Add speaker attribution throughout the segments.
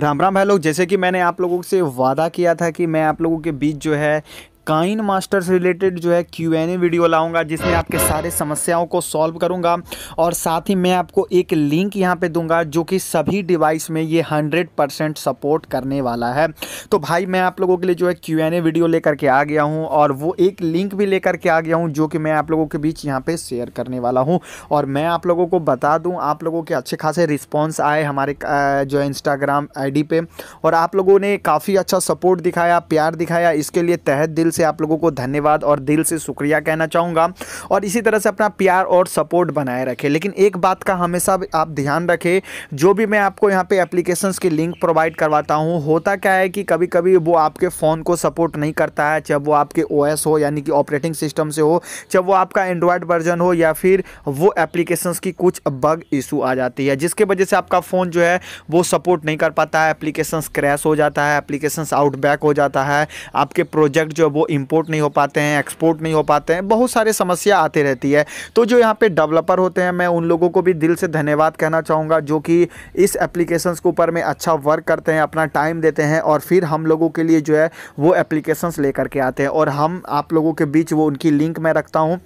Speaker 1: राम राम भाई लोग जैसे कि मैंने आप लोगों से वादा किया था कि मैं आप लोगों के बीच जो है काइन मास्टर से रिलेटेड जो है क्यू एन ए वीडियो लाऊंगा जिसमें आपके सारे समस्याओं को सॉल्व करूंगा और साथ ही मैं आपको एक लिंक यहाँ पे दूंगा जो कि सभी डिवाइस में ये 100 परसेंट सपोर्ट करने वाला है तो भाई मैं आप लोगों के लिए जो है क्यू एन ए वीडियो लेकर के आ गया हूँ और वो एक लिंक भी लेकर के आ गया हूँ जो कि मैं आप लोगों के बीच यहाँ पर शेयर करने वाला हूँ और मैं आप लोगों को बता दूँ आप लोगों के अच्छे खासे रिस्पॉन्स आए हमारे जो है इंस्टाग्राम आई पे और आप लोगों ने काफ़ी अच्छा सपोर्ट दिखाया प्यार दिखाया इसके लिए तहत दिल से आप लोगों को धन्यवाद और दिल से शुक्रिया कहना चाहूँगा और इसी तरह से अपना प्यार और सपोर्ट बनाए रखें लेकिन एक बात का हमेशा आप ध्यान रखें जो भी मैं आपको यहाँ पे एप्लीकेशन की लिंक प्रोवाइड करवाता हूँ होता क्या है कि कभी कभी वो आपके फ़ोन को सपोर्ट नहीं करता है चाहे वो आपके ओ हो यानी कि ऑपरेटिंग सिस्टम से हो चाहे वो आपका एंड्रॉयड वर्जन हो या फिर वो एप्लीकेशंस की कुछ बग इशू आ जाती है जिसके वजह से आपका फ़ोन जो है वो सपोर्ट नहीं कर पाता है एप्लीकेशंस क्रैश हो जाता है एप्लीकेशंस आउटबैक हो जाता है आपके प्रोजेक्ट जो है वो इम्पोर्ट नहीं हो पाते हैं एक्सपोर्ट नहीं हो पाते हैं बहुत सारे समस्या आती रहती है तो जो यहाँ पे डेवलपर होते हैं मैं उन लोगों को भी दिल से धन्यवाद कहना चाहूँगा जो कि इस एप्लीकेशन के ऊपर में अच्छा वर्क करते हैं अपना टाइम देते हैं और फिर हम लोगों के लिए जो है वो एप्लीकेशंस लेकर के आते हैं और हम आप लोगों के बीच वो उनकी लिंक मैं रखता हूँ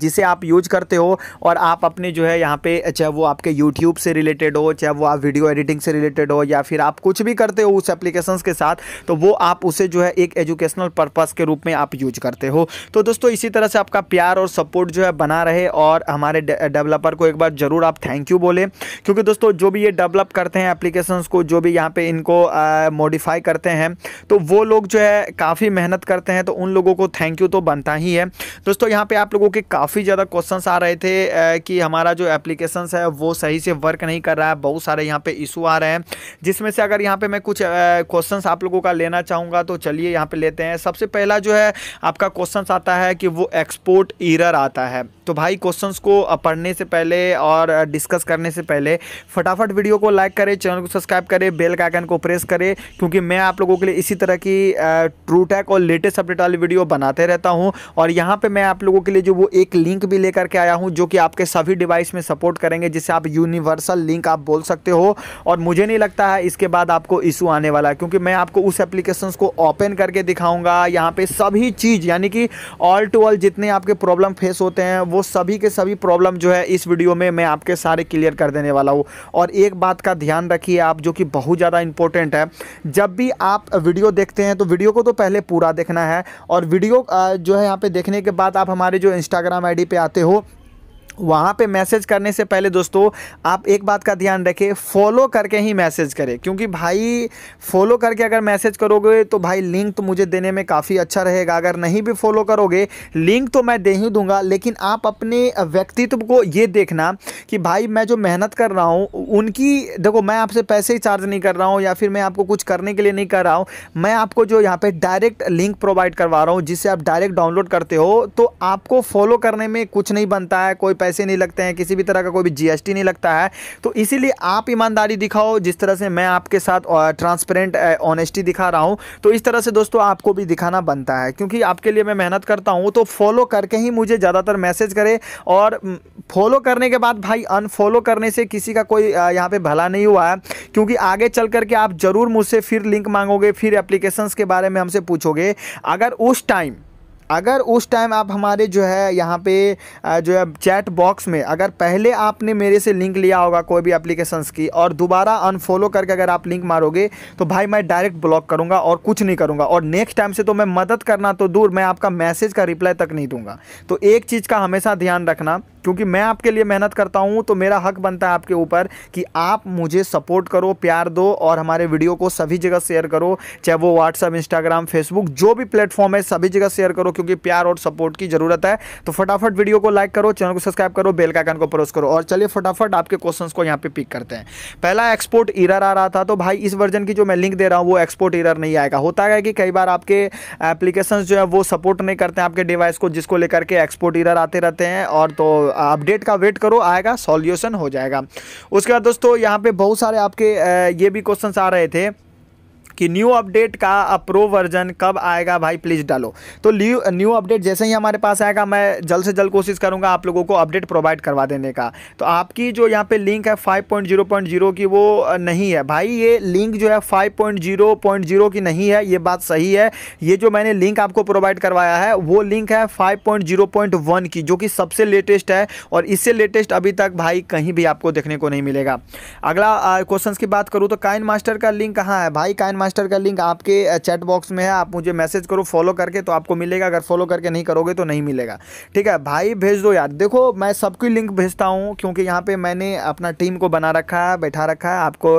Speaker 1: जिसे आप यूज करते हो और आप अपने जो है यहाँ पे चाहे वो आपके यूट्यूब से रिलेटेड हो चाहे वो आप वीडियो एडिटिंग से रिलेटेड हो या फिर आप कुछ भी करते हो उस एप्लीकेशन के साथ तो वो आप उसे जो है एक एजुकेशनल पर्पज़ के रूप में आप यूज करते हो तो दोस्तों इसी तरह से आपका प्यार और सपोर्ट जो है बना रहे और हमारे डेवलपर को एक बार ज़रूर आप थैंक यू बोले क्योंकि दोस्तों जो भी ये डेवलप करते हैं एप्लीकेशन को जो भी यहाँ पे इनको मॉडिफाई करते हैं तो वो लोग जो है काफ़ी मेहनत करते हैं तो उन लोगों को थैंक यू तो बनता ही है दोस्तों यहाँ पे आप लोगों के काफ़ी ज़्यादा क्वेश्चंस आ रहे थे कि हमारा जो एप्लीकेशन है वो सही से वर्क नहीं कर रहा है बहुत सारे यहाँ पे इशू आ रहे हैं जिसमें से अगर यहाँ पे मैं कुछ क्वेश्चंस आप लोगों का लेना चाहूँगा तो चलिए यहाँ पे लेते हैं सबसे पहला जो है आपका क्वेश्चंस आता है कि वो एक्सपोर्ट ईरर आता है तो भाई क्वेश्चंस को पढ़ने से पहले और डिस्कस करने से पहले फटाफट वीडियो को लाइक करें चैनल को सब्सक्राइब करें बेल का आइकन को प्रेस करें क्योंकि मैं आप लोगों के लिए इसी तरह की ट्रू टैक और लेटेस्ट अपडेट वाली वीडियो बनाते रहता हूँ और यहाँ पर मैं आप लोगों के लिए जो वो एक लिंक भी लेकर के आया हूँ जो कि आपके सभी डिवाइस में सपोर्ट करेंगे जिसे आप यूनिवर्सल लिंक आप बोल सकते हो और मुझे नहीं लगता है इसके बाद आपको इशू आने वाला है क्योंकि मैं आपको उस एप्लीकेशन को ओपन करके दिखाऊंगा यहाँ पे सभी चीज़ यानी कि ऑल टू ऑल जितने आपके प्रॉब्लम फेस होते हैं वो सभी के सभी प्रॉब्लम जो है इस वीडियो में मैं आपके सारे क्लियर कर देने वाला हूँ और एक बात का ध्यान रखिए आप जो कि बहुत ज़्यादा इंपॉर्टेंट है जब भी आप वीडियो देखते हैं तो वीडियो को तो पहले पूरा देखना है और वीडियो जो है यहाँ पे देखने के बाद आप हमारे जो इंस्टाग्राम इंस्टाग्राम आईडी पे आते हो वहाँ पे मैसेज करने से पहले दोस्तों आप एक बात का ध्यान रखें फॉलो करके ही मैसेज करें क्योंकि भाई फॉलो करके अगर मैसेज करोगे तो भाई लिंक तो मुझे देने में काफ़ी अच्छा रहेगा अगर नहीं भी फॉलो करोगे लिंक तो मैं दे ही दूंगा लेकिन आप अपने व्यक्तित्व को ये देखना कि भाई मैं जो मेहनत कर रहा हूँ उनकी देखो मैं आपसे पैसे ही चार्ज नहीं कर रहा हूँ या फिर मैं आपको कुछ करने के लिए नहीं कर रहा हूँ मैं आपको जो यहाँ पर डायरेक्ट लिंक प्रोवाइड करवा रहा हूँ जिससे आप डायरेक्ट डाउनलोड करते हो तो आपको फॉलो करने में कुछ नहीं बनता है कोई पैसे नहीं लगते हैं किसी भी तरह का कोई भी जीएसटी नहीं लगता है तो इसीलिए आप ईमानदारी दिखाओ जिस तरह से मैं आपके साथ ट्रांसपेरेंट ऑनेस्टी दिखा रहा हूँ तो इस तरह से दोस्तों आपको भी दिखाना बनता है क्योंकि आपके लिए मैं मेहनत करता हूँ तो फॉलो करके ही मुझे ज़्यादातर मैसेज करे और फॉलो करने के बाद भाई अनफॉलो करने से किसी का कोई यहाँ पर भला नहीं हुआ है क्योंकि आगे चल करके आप ज़रूर मुझसे फिर लिंक मांगोगे फिर एप्लीकेशंस के बारे में हमसे पूछोगे अगर उस टाइम अगर उस टाइम आप हमारे जो है यहाँ पे जो है चैट बॉक्स में अगर पहले आपने मेरे से लिंक लिया होगा कोई भी एप्लीकेशंस की और दोबारा अनफॉलो करके अगर आप लिंक मारोगे तो भाई मैं डायरेक्ट ब्लॉक करूँगा और कुछ नहीं करूँगा और नेक्स्ट टाइम से तो मैं मदद करना तो दूर मैं आपका मैसेज का रिप्लाई तक नहीं दूंगा तो एक चीज़ का हमेशा ध्यान रखना क्योंकि मैं आपके लिए मेहनत करता हूँ तो मेरा हक बनता है आपके ऊपर कि आप मुझे सपोर्ट करो प्यार दो और हमारे वीडियो को सभी जगह शेयर करो चाहे वो व्हाट्सअप इंस्टाग्राम फेसबुक जो भी प्लेटफॉर्म है सभी जगह शेयर करो क्योंकि प्यार और सपोर्ट की जरूरत है तो फटाफट वीडियो को लाइक करो चैनल को सब्सक्राइब करो बेल का आइकन को प्रेस करो और चलिए फटाफट आपके क्वेश्चन को यहाँ पे पिक करते हैं पहला एक्सपोर्ट ईरर आ रहा था तो भाई इस वर्जन की जो मैं लिंक दे रहा हूँ वो एक्सपोर्ट ईरर नहीं आएगा होता है कि कई बार आपके एप्लीकेशन जो है वो सपोर्ट नहीं करते हैं आपके डिवाइस को जिसको लेकर के एक्सपोर्ट ईरर आते रहते हैं और तो अपडेट का वेट करो आएगा सॉल्यूशन हो जाएगा उसके बाद दोस्तों यहाँ पे बहुत सारे आपके ये भी क्वेश्चन आ रहे थे कि न्यू अपडेट का प्रो वर्जन कब आएगा भाई प्लीज़ डालो तो न्यू अपडेट जैसे ही हमारे पास आएगा मैं जल्द से जल्द कोशिश करूंगा आप लोगों को अपडेट प्रोवाइड करवा देने का तो आपकी जो यहाँ पे लिंक है 5.0.0 की वो नहीं है भाई ये लिंक जो है 5.0.0 की नहीं है ये बात सही है ये जो मैंने लिंक आपको प्रोवाइड करवाया है वो लिंक है फाइव की जो कि सबसे लेटेस्ट है और इससे लेटेस्ट अभी तक भाई कहीं भी आपको देखने को नहीं मिलेगा अगला क्वेश्चन की बात करूँ तो काइन मास्टर का लिंक कहाँ है भाई काइन मास्टर का लिंक आपके चैट बॉक्स में है आप मुझे मैसेज करो फॉलो करके तो आपको मिलेगा अगर फॉलो करके नहीं करोगे तो नहीं मिलेगा ठीक है भाई भेज दो यार देखो मैं सबकी लिंक भेजता हूँ क्योंकि यहाँ पर मैंने अपना टीम को बना रखा है बैठा रखा है आपको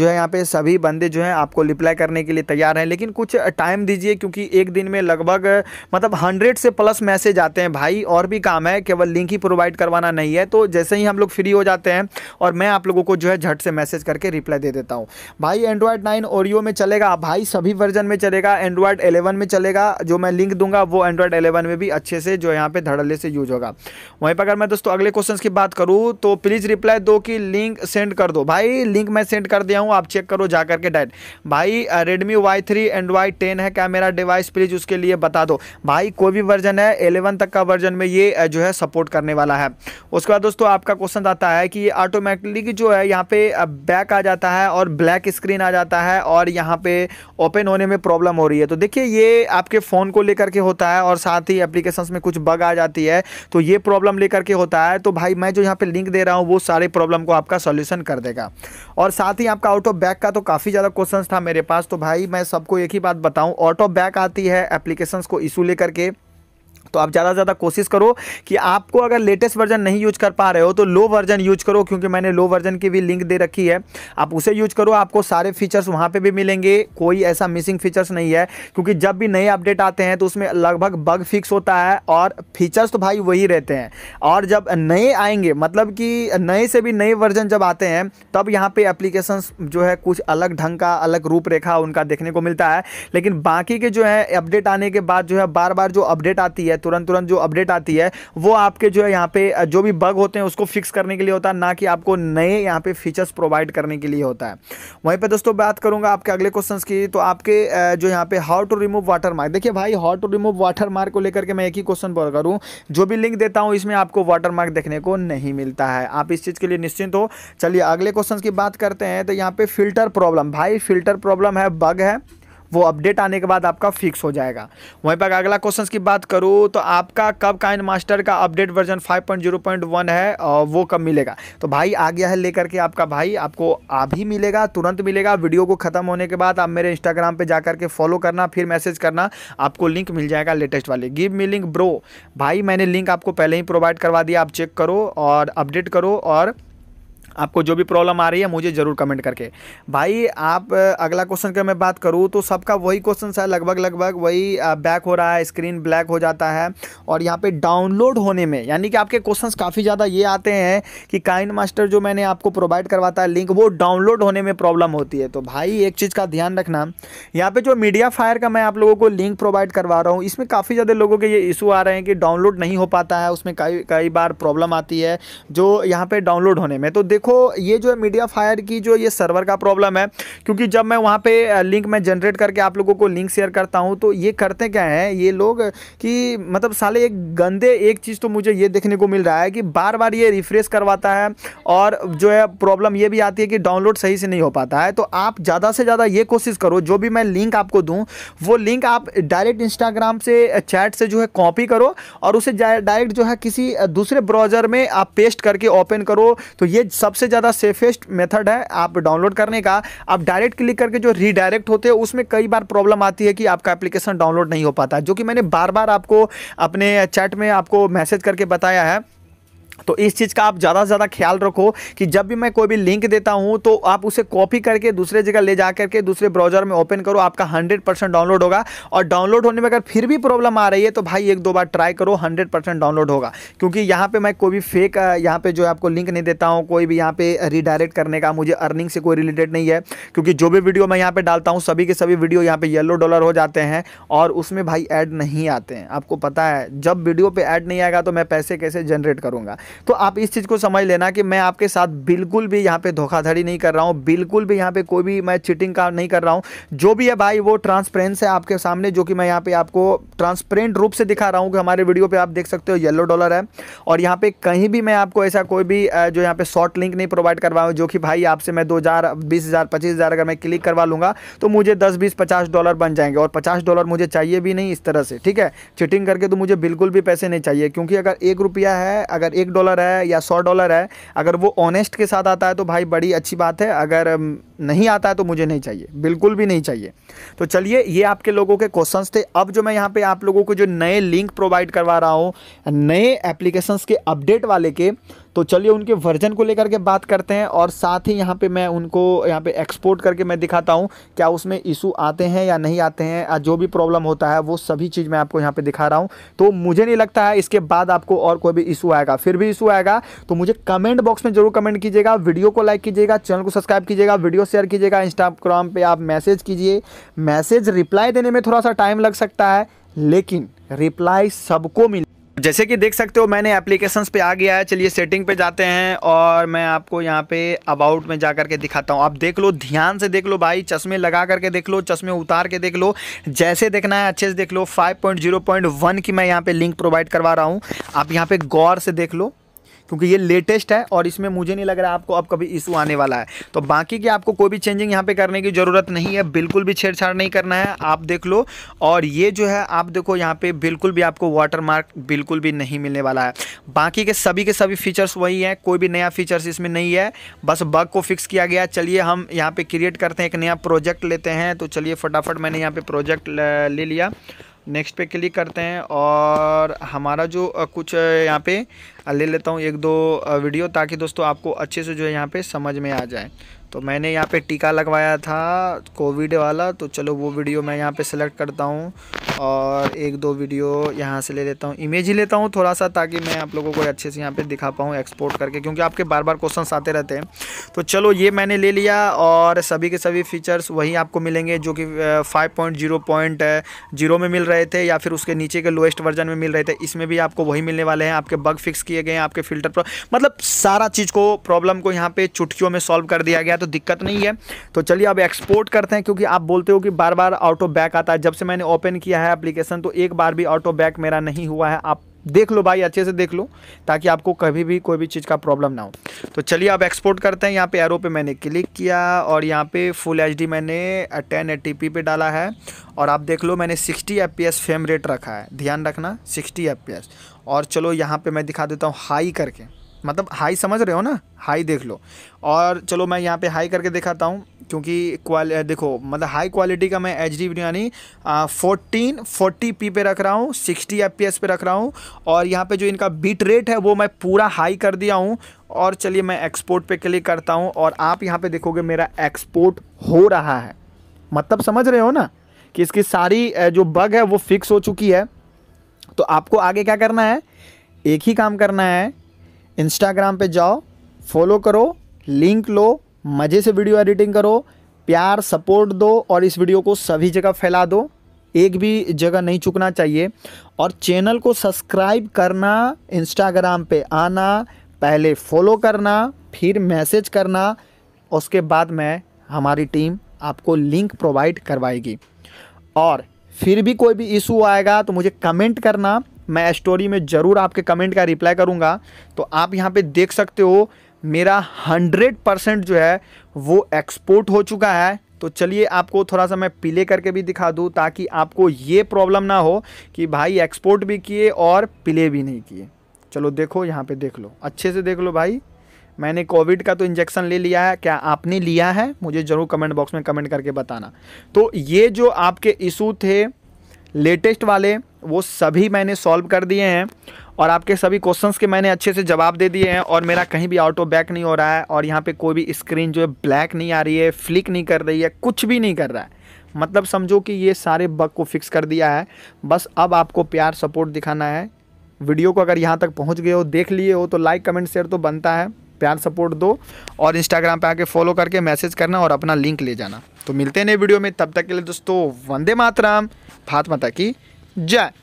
Speaker 1: जो है यहाँ पर सभी बंदे जो हैं आपको रिप्लाई करने के लिए तैयार हैं लेकिन कुछ टाइम दीजिए क्योंकि एक दिन में लगभग मतलब हंड्रेड से प्लस मैसेज आते हैं भाई और भी काम है केवल लिंक ही प्रोवाइड करवाना नहीं है तो जैसे ही हम लोग फ्री हो जाते हैं और मैं आप लोगों को जो है झट से मैसेज करके रिप्लाई दे देता हूँ भाई एंड्रॉयड नाइन ओरियो में चलेगा भाई सभी वर्जन में चलेगा एंड्रॉयड एलेवन में चलेगा जो मैं लिंक दूंगा वो एंड्रॉयड एलेवन में भी अच्छे से जो यहाँ पे धड़ल्ले से यूज होगा वहीं पर अगर मैं दोस्तों अगले क्वेश्चन की बात करूँ तो प्लीज़ रिप्लाई दो कि लिंक सेंड कर दो भाई लिंक मैं सेंड कर दिया हूँ आप चेक करो जा करके डायरेक्ट भाई Redmi Y three Android ten है क्या मेरा डिवाइस प्लीज़ उसके लिए बता दो भाई कोई भी वर्जन है एलेवन तक का वर्जन में ये जो है सपोर्ट करने वाला है उसके बाद दोस्तों आपका क्वेश्चन आता है कि ये ऑटोमेटिकली जो है यहाँ पे बैक आ जाता है और ब्लैक स्क्रीन आ जाता है और यहाँ यहाँ पे ओपन होने में प्रॉब्लम हो रही है तो देखिए ये आपके फ़ोन को लेकर के होता है और साथ ही एप्लीकेशंस में कुछ बग आ जाती है तो ये प्रॉब्लम लेकर के होता है तो भाई मैं जो यहाँ पे लिंक दे रहा हूँ वो सारे प्रॉब्लम को आपका सोल्यूशन कर देगा और साथ ही आपका ऑटो बैक का तो काफ़ी ज़्यादा क्वेश्चन था मेरे पास तो भाई मैं सबको एक ही बात बताऊँ ऑटो बैक आती है एप्लीकेशन को इशू लेकर के तो आप ज़्यादा से ज़्यादा कोशिश करो कि आपको अगर लेटेस्ट वर्जन नहीं यूज कर पा रहे हो तो लो वर्जन यूज करो क्योंकि मैंने लो वर्जन की भी लिंक दे रखी है आप उसे यूज करो आपको सारे फीचर्स वहाँ पे भी मिलेंगे कोई ऐसा मिसिंग फीचर्स नहीं है क्योंकि जब भी नए अपडेट आते हैं तो उसमें लगभग बग फिक्स होता है और फीचर्स तो भाई वही रहते हैं और जब नए आएंगे मतलब कि नए से भी नए वर्जन जब आते हैं तब यहाँ पर एप्लीकेशन जो है कुछ अलग ढंग का अलग रूपरेखा उनका देखने को मिलता है लेकिन बाकी के जो है अपडेट आने के बाद जो है बार बार जो अपडेट आती है है तुरंत तुरंत जो अपडेट आती है वो आपके जो है यहाँ पे जो भी बग होते हैं उसको फिक्स करने के लिए होता है ना कि आपको नए यहाँ पे फीचर्स प्रोवाइड करने के लिए होता है वहीं पर दोस्तों बात करूंगा आपके अगले क्वेश्चन की तो आपके जो यहाँ पे how to remove watermark देखिए भाई how to remove watermark को लेकर के मैं एक ही क्वेश्चन पर करूँ जो भी लिंक देता हूँ इसमें आपको वाटर मार्क देखने को नहीं मिलता है आप इस चीज़ के लिए निश्चिंत हो चलिए अगले क्वेश्चन की बात करते हैं तो यहाँ पे फिल्टर प्रॉब्लम भाई फिल्टर प्रॉब्लम है बग है वो अपडेट आने के बाद आपका फिक्स हो जाएगा वहीं पर अगला क्वेश्चन की बात करूँ तो आपका कब काइन मास्टर का अपडेट वर्जन 5.0.1 है वो कब मिलेगा तो भाई आ गया है लेकर के आपका भाई आपको अभी मिलेगा तुरंत मिलेगा वीडियो को ख़त्म होने के बाद आप मेरे इंस्टाग्राम पर जाकर के फॉलो करना फिर मैसेज करना आपको लिंक मिल जाएगा लेटेस्ट वाले गिव मी लिंक ब्रो भाई मैंने लिंक आपको पहले ही प्रोवाइड करवा दिया आप चेक करो और अपडेट करो और आपको जो भी प्रॉब्लम आ रही है मुझे ज़रूर कमेंट करके भाई आप अगला क्वेश्चन का मैं बात करूँ तो सबका वही क्वेश्चन है लगभग लगभग वही बैक हो रहा है स्क्रीन ब्लैक हो जाता है और यहाँ पे डाउनलोड होने में यानी कि आपके क्वेश्चन काफ़ी ज़्यादा ये आते हैं कि काइन मास्टर जो मैंने आपको प्रोवाइड करवाता है लिंक वो डाउनलोड होने में प्रॉब्लम होती है तो भाई एक चीज़ का ध्यान रखना यहाँ पर जो मीडिया फायर का मैं आप लोगों को लिंक प्रोवाइड करवा रहा हूँ इसमें काफ़ी ज़्यादा लोगों के ये इशू आ रहे हैं कि डाउनलोड नहीं हो पाता है उसमें कई कई बार प्रॉब्लम आती है जो यहाँ पर डाउनलोड होने में तो देखो देखो ये जो है मीडिया फायर की जो ये सर्वर का प्रॉब्लम है क्योंकि जब मैं वहाँ पे लिंक मैं जनरेट करके आप लोगों को लिंक शेयर करता हूँ तो ये करते क्या है ये लोग कि मतलब साले एक गंदे एक चीज़ तो मुझे ये देखने को मिल रहा है कि बार बार ये रिफ्रेश करवाता है और जो है प्रॉब्लम ये भी आती है कि डाउनलोड सही से नहीं हो पाता है तो आप ज़्यादा से ज़्यादा ये कोशिश करो जो भी मैं लिंक आपको दूँ वो लिंक आप डायरेक्ट इंस्टाग्राम से चैट से जो है कॉपी करो और उसे डायरेक्ट जो है किसी दूसरे ब्राउज़र में आप पेस्ट करके ओपन करो तो ये सब सबसे ज़्यादा सेफेस्ट मेथड है आप डाउनलोड करने का आप डायरेक्ट क्लिक करके जो रीडायरेक्ट होते हैं उसमें कई बार प्रॉब्लम आती है कि आपका एप्लीकेशन डाउनलोड नहीं हो पाता जो कि मैंने बार बार आपको अपने चैट में आपको मैसेज करके बताया है तो इस चीज़ का आप ज़्यादा से ज़्यादा ख्याल रखो कि जब भी मैं कोई भी लिंक देता हूँ तो आप उसे कॉपी करके दूसरे जगह ले जा करके दूसरे ब्राउजर में ओपन करो आपका 100 परसेंट डाउनलोड होगा और डाउनलोड होने में अगर फिर भी प्रॉब्लम आ रही है तो भाई एक दो बार ट्राई करो 100 परसेंट डाउनलोड होगा क्योंकि यहाँ पर मैं कोई भी फेक यहाँ पर जो आपको लिंक नहीं देता हूँ कोई भी यहाँ पर रिडायरेक्ट करने का मुझे अर्निंग से कोई रिलेटेड नहीं है क्योंकि जो भी वीडियो मैं यहाँ पर डालता हूँ सभी के सभी वीडियो यहाँ पर येलो डॉलर हो जाते हैं और उसमें भाई ऐड नहीं आते हैं आपको पता है जब वीडियो पर ऐड नहीं आएगा तो मैं पैसे कैसे जनरेट करूँगा तो आप इस चीज़ को समझ लेना कि मैं आपके साथ बिल्कुल भी यहाँ पे धोखाधड़ी नहीं कर रहा हूँ बिल्कुल भी यहाँ पे कोई भी मैं चिटिंग का नहीं कर रहा हूँ जो भी है भाई वो ट्रांसपेरेंस है आपके सामने जो कि मैं यहाँ पर आपको ट्रांसपेरेंट रूप से दिखा रहा हूँ कि हमारे वीडियो पर आप देख सकते हो येलो डॉलर है और यहाँ पर कहीं भी मैं आपको ऐसा कोई भी जो यहाँ पर शॉर्ट लिंक नहीं प्रोवाइड करवा जो कि भाई आपसे मैं दो हज़ार बीस हज़ार पच्चीस हज़ार अगर मैं क्लिक करवा लूँगा तो मुझे दस बीस पचास डॉलर बन जाएंगे और पचास डॉलर मुझे चाहिए भी नहीं इस तरह से ठीक है चिटिंग करके तो मुझे बिल्कुल भी पैसे नहीं चाहिए क्योंकि अगर एक रुपया है अगर एक डॉलर है या सौ डॉलर है अगर वो ऑनेस्ट के साथ आता है तो भाई बड़ी अच्छी बात है अगर नहीं आता है तो मुझे नहीं चाहिए बिल्कुल भी नहीं चाहिए तो चलिए ये आपके लोगों के क्वेश्चंस थे अब जो मैं यहाँ पे आप लोगों को जो नए लिंक प्रोवाइड करवा रहा हूँ नए एप्लीकेशंस के अपडेट वाले के तो चलिए उनके वर्जन को लेकर के बात करते हैं और साथ ही यहाँ पे मैं उनको यहाँ पे एक्सपोर्ट करके मैं दिखाता हूँ क्या उसमें इशू आते हैं या नहीं आते हैं जो भी प्रॉब्लम होता है वो सभी चीज़ मैं आपको यहाँ पर दिखा रहा हूँ तो मुझे नहीं लगता है इसके बाद आपको और कोई भी इशू आएगा फिर भी इशू आएगा तो मुझे कमेंट बॉक्स में जरूर कमेंट कीजिएगा वीडियो को लाइक कीजिएगा चैनल को सब्सक्राइब कीजिएगा वीडियो शेयर कीजिएगा इंस्टाग्राम पर आप मैसेज कीजिए मैसेज रिप्लाई देने में थोड़ा सा टाइम लग सकता है लेकिन रिप्लाई सबको मिले जैसे कि देख सकते हो मैंने एप्लीकेशंस पे आ गया है चलिए सेटिंग पे जाते हैं और मैं आपको यहाँ पे अबाउट में जा करके दिखाता हूँ आप देख लो ध्यान से देख लो भाई चश्मे लगा करके देख लो चश्मे उतार के देख लो जैसे देखना है अच्छे से देख लो 5.0.1 की मैं यहाँ पे लिंक प्रोवाइड करवा रहा हूँ आप यहाँ पे गौर से देख लो क्योंकि ये लेटेस्ट है और इसमें मुझे नहीं लग रहा आपको अब कभी इशू आने वाला है तो बाकी की आपको कोई भी चेंजिंग यहाँ पे करने की ज़रूरत नहीं है बिल्कुल भी छेड़छाड़ नहीं करना है आप देख लो और ये जो है आप देखो यहाँ पे बिल्कुल भी आपको वाटर मार्क बिल्कुल भी नहीं मिलने वाला है बाकी के सभी के सभी फीचर्स वही हैं कोई भी नया फीचर्स इसमें नहीं है बस बग को फिक्स किया गया चलिए हम यहाँ पर क्रिएट करते हैं एक नया प्रोजेक्ट लेते हैं तो चलिए फटाफट मैंने यहाँ पर प्रोजेक्ट ले लिया नेक्स्ट पे क्लिक करते हैं और हमारा जो कुछ यहाँ पे ले लेता हूँ एक दो वीडियो ताकि दोस्तों आपको अच्छे से जो है यहाँ पे समझ में आ जाए तो मैंने यहाँ पे टीका लगवाया था कोविड वाला तो चलो वो वीडियो मैं यहाँ पे सेलेक्ट करता हूँ और एक दो वीडियो यहाँ से ले लेता हूँ इमेज ही लेता हूँ थोड़ा सा ताकि मैं आप लोगों को अच्छे से यहाँ पे दिखा पाऊँ एक्सपोर्ट करके क्योंकि आपके बार बार क्वेश्चन आते रहते हैं तो चलो ये मैंने ले लिया और सभी के सभी फीचर्स वही आपको मिलेंगे जो कि five point zero point zero में मिल रहे थे या फिर उसके नीचे के लोएस्ट वर्जन में मिल रहे थे इसमें भी आपको वही मिलने वाले हैं आपके बग फिक्स किए गए हैं आपके फिल्टर मतलब सारा चीज़ को प्रॉब्लम को यहाँ पर चुटकियों में सॉल्व कर दिया गया तो दिक्कत नहीं है तो चलिए अब एक्सपोर्ट करते हैं क्योंकि आप बोलते हो कि बार बार ऑटो बैक आता है जब से मैंने ओपन किया है एप्लीकेशन तो एक बार भी ऑटो बैक मेरा नहीं हुआ है आप देख लो भाई अच्छे से देख लो ताकि आपको कभी भी कोई भी चीज़ का प्रॉब्लम ना हो तो चलिए आप एक्सपोर्ट करते हैं यहाँ पे एरो पे मैंने क्लिक किया और यहाँ पे फुल एच मैंने टेन एटी पे डाला है और आप देख लो मैंने 60 F P S frame rate रखा है ध्यान रखना 60 एफ पी एस और चलो यहाँ पे मैं दिखा देता हूँ हाई करके मतलब हाई समझ रहे हो ना हाई देख लो और चलो मैं यहाँ पे हाई करके दिखाता हूँ क्योंकि क्वाल देखो मतलब हाई क्वालिटी का मैं एच डी बिरयानी फोर्टीन फोर्टी पी पे रख रहा हूँ सिक्सटी एफ पी एस पे रख रहा हूँ और यहाँ पे जो इनका बीट रेट है वो मैं पूरा हाई कर दिया हूँ और चलिए मैं एक्सपोर्ट पे क्लिक करता हूँ और आप यहाँ पे देखोगे मेरा एक्सपोर्ट हो रहा है मतलब समझ रहे हो ना कि इसकी सारी जो बग है वो फिक्स हो चुकी है तो आपको आगे क्या करना है एक ही काम करना है इंस्टाग्राम पे जाओ फॉलो करो लिंक लो मज़े से वीडियो एडिटिंग करो प्यार सपोर्ट दो और इस वीडियो को सभी जगह फैला दो एक भी जगह नहीं चुकना चाहिए और चैनल को सब्सक्राइब करना इंस्टाग्राम पे आना पहले फॉलो करना फिर मैसेज करना उसके बाद में हमारी टीम आपको लिंक प्रोवाइड करवाएगी और फिर भी कोई भी इशू आएगा तो मुझे कमेंट करना मैं स्टोरी में ज़रूर आपके कमेंट का रिप्लाई करूँगा तो आप यहाँ पे देख सकते हो मेरा हंड्रेड परसेंट जो है वो एक्सपोर्ट हो चुका है तो चलिए आपको थोड़ा सा मैं पीले करके भी दिखा दूँ ताकि आपको ये प्रॉब्लम ना हो कि भाई एक्सपोर्ट भी किए और पीले भी नहीं किए चलो देखो यहाँ पे देख लो अच्छे से देख लो भाई मैंने कोविड का तो इंजेक्शन ले लिया है क्या आपने लिया है मुझे ज़रूर कमेंट बॉक्स में कमेंट करके बताना तो ये जो आपके इशू थे लेटेस्ट वाले वो सभी मैंने सॉल्व कर दिए हैं और आपके सभी क्वेश्चंस के मैंने अच्छे से जवाब दे दिए हैं और मेरा कहीं भी ऑटो बैक नहीं हो रहा है और यहाँ पे कोई भी स्क्रीन जो है ब्लैक नहीं आ रही है फ्लिक नहीं कर रही है कुछ भी नहीं कर रहा है मतलब समझो कि ये सारे बग को फिक्स कर दिया है बस अब आपको प्यार सपोर्ट दिखाना है वीडियो को अगर यहाँ तक पहुँच गए हो देख लिए हो तो लाइक कमेंट शेयर तो बनता है प्यार सपोर्ट दो और इंस्टाग्राम पर आके फॉलो करके मैसेज करना और अपना लिंक ले जाना तो मिलते हैं नए वीडियो में तब तक के लिए दोस्तों वंदे मातराम भात माता की জয়